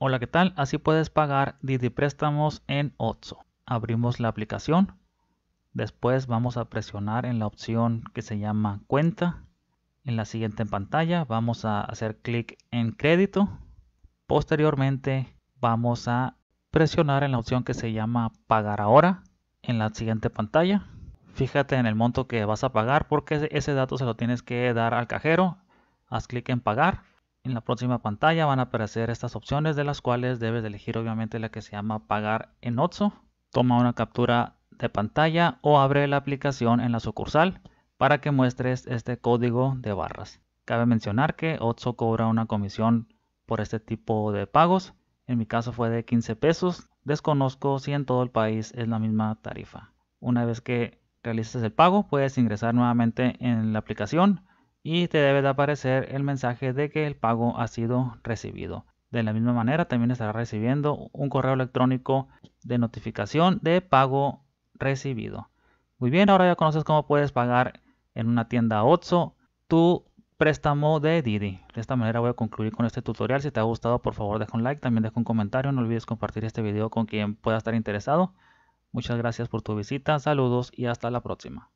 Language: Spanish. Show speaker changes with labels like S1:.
S1: Hola, ¿qué tal? Así puedes pagar Didi Préstamos en OTSO. Abrimos la aplicación. Después vamos a presionar en la opción que se llama cuenta. En la siguiente pantalla vamos a hacer clic en crédito. Posteriormente vamos a presionar en la opción que se llama pagar ahora. En la siguiente pantalla fíjate en el monto que vas a pagar porque ese dato se lo tienes que dar al cajero. Haz clic en pagar. En la próxima pantalla van a aparecer estas opciones de las cuales debes elegir obviamente la que se llama pagar en OTSO. Toma una captura de pantalla o abre la aplicación en la sucursal para que muestres este código de barras. Cabe mencionar que OTSO cobra una comisión por este tipo de pagos. En mi caso fue de 15 pesos. Desconozco si en todo el país es la misma tarifa. Una vez que realices el pago puedes ingresar nuevamente en la aplicación y te debe de aparecer el mensaje de que el pago ha sido recibido. De la misma manera, también estará recibiendo un correo electrónico de notificación de pago recibido. Muy bien, ahora ya conoces cómo puedes pagar en una tienda OTSO tu préstamo de Didi. De esta manera voy a concluir con este tutorial. Si te ha gustado, por favor, deja un like, también deja un comentario. No olvides compartir este video con quien pueda estar interesado. Muchas gracias por tu visita, saludos y hasta la próxima.